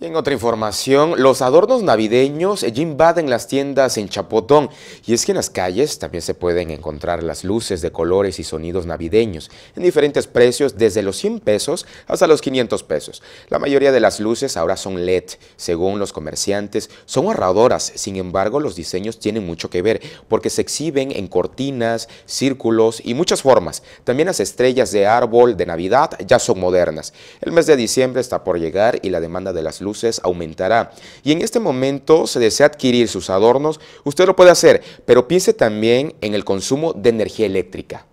en otra información, los adornos navideños ya invaden las tiendas en Chapotón. Y es que en las calles también se pueden encontrar las luces de colores y sonidos navideños en diferentes precios, desde los 100 pesos hasta los 500 pesos. La mayoría de las luces ahora son LED. Según los comerciantes, son ahorradoras. Sin embargo, los diseños tienen mucho que ver porque se exhiben en cortinas, círculos y muchas formas. También las estrellas de árbol de Navidad ya son modernas. El mes de diciembre está por llegar y la demanda de las luces luces aumentará. Y en este momento se desea adquirir sus adornos, usted lo puede hacer, pero piense también en el consumo de energía eléctrica.